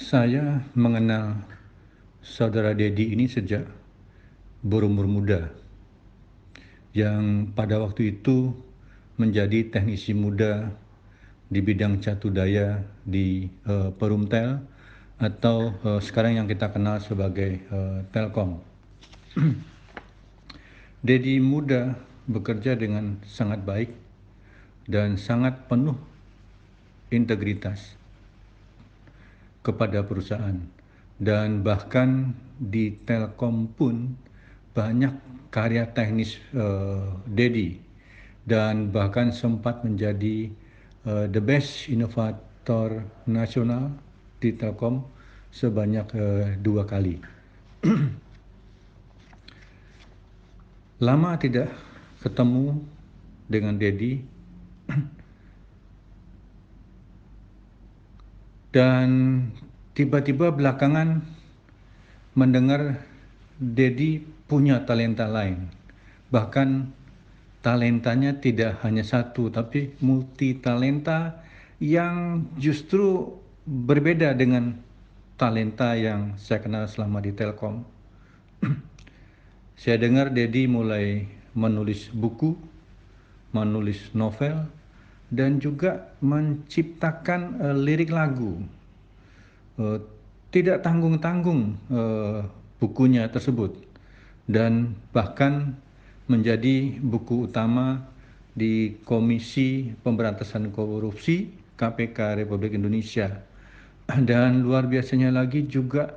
Saya mengenal saudara Dedi ini sejak berumur muda. Yang pada waktu itu menjadi teknisi muda di bidang catu daya di uh, eh, Perumtel atau uh, sekarang yang kita kenal sebagai uh, Telkom. Dedi muda bekerja dengan sangat baik dan sangat penuh integritas kepada perusahaan dan bahkan di Telkom pun banyak karya teknis uh, Dedi dan bahkan sempat menjadi uh, the best inovator nasional di Telkom sebanyak uh, dua kali. Lama tidak ketemu dengan Dedi dan tiba-tiba belakangan mendengar Dedi punya talenta lain. Bahkan talentanya tidak hanya satu tapi multi talenta yang justru berbeda dengan talenta yang saya kenal selama di Telkom. saya dengar Dedi mulai menulis buku, menulis novel, dan juga menciptakan uh, lirik lagu. Uh, tidak tanggung-tanggung uh, bukunya tersebut dan bahkan menjadi buku utama di Komisi Pemberantasan Korupsi KPK Republik Indonesia. Dan luar biasanya lagi juga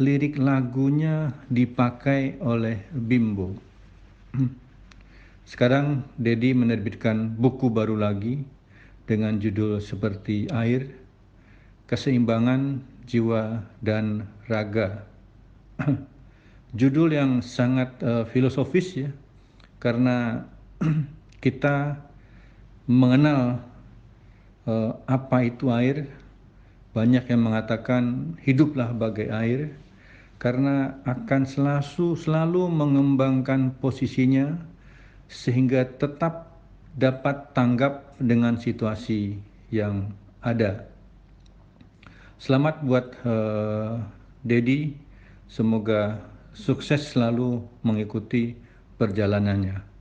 lirik lagunya dipakai oleh Bimbo. Sekarang Dedi menerbitkan buku baru lagi dengan judul seperti air, keseimbangan jiwa dan raga. judul yang sangat uh, filosofis ya, karena kita mengenal uh, apa itu air. Banyak yang mengatakan hiduplah bagai air karena akan selalu selalu mengembangkan posisinya sehingga tetap dapat tanggap dengan situasi yang ada. Selamat buat uh, eh, Dedi, semoga sukses selalu mengikuti perjalanannya.